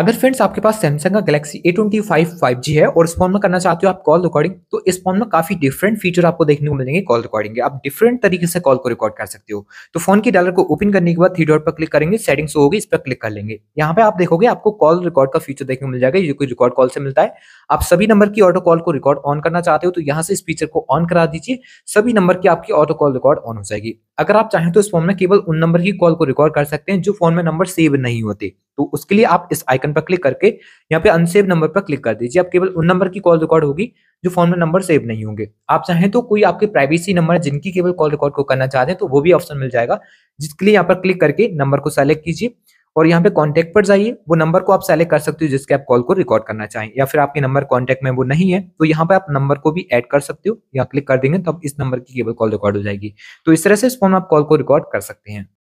अगर फ्रेंड्स आपके पास सैमसंग का Galaxy A twenty five five G है और इस फोन में करना चाहते हो आप कॉल रिकॉर्डिंग तो इस फोन में काफी डिफरेंट फीचर आपको देखने को मिलेंगे कॉल रिकॉर्डिंग के आप डिफरेंट तरीके से कॉल को रिकॉर्ड कर सकते हो तो फोन की डायलर को ओपन करने के बाद थ्री डॉट पर क्लिक करेंगे सेटिंग्स होगी इस पर क्लिक कर लेंगे यहाँ पे आप देखोगे आपको कॉल रिकॉर्ड का फीचर देखने को मिल जाएगा जो कोई रिकॉर्ड कॉल से मिलता है आप सभी नंबर की ऑटो कॉल को रिकॉर्ड ऑन करना चाहते हो तो यहाँ से इस फीचर को ऑन करा दीजिए सभी नंबर की आपकी ऑटो कॉल रिकॉर्ड ऑन हो जाएगी अगर आप चाहें तो इस फोन में केवल उन नंबर की कॉल को रिकॉर्ड कर सकते हैं जो फोन में नंबर सेव नहीं होते तो उसके लिए आप इस आइकन पर क्लिक करके यहाँ पे अनसेव नंबर पर क्लिक कर दीजिए आप केवल उन नंबर की कॉल रिकॉर्ड होगी जो फोन में नंबर सेव नहीं होंगे आप चाहें तो कोई आपके प्राइवेसी नंबर जिनकी केवल कॉल रिकॉर्ड को करना चाहते हैं तो वो भी ऑप्शन मिल जाएगा जिसके लिए यहाँ पर क्लिक करके नंबर को सेलेक्ट कीजिए और यहाँ पे कॉन्टेक्ट पर जाइए वो नंबर को आप सेलेक्ट कर सकते हो जिसके आप कॉल को रिकॉर्ड करना चाहें या फिर आपके नंबर कॉन्टेक्ट में वो नहीं है तो यहाँ पे आप नंबर को भी ऐड कर सकते हो यहाँ क्लिक कर देंगे तो आप इस नंबर की केवल कॉल रिकॉर्ड हो जाएगी तो इस तरह से इस फोन में आप कॉल को रिकॉर्ड कर सकते हैं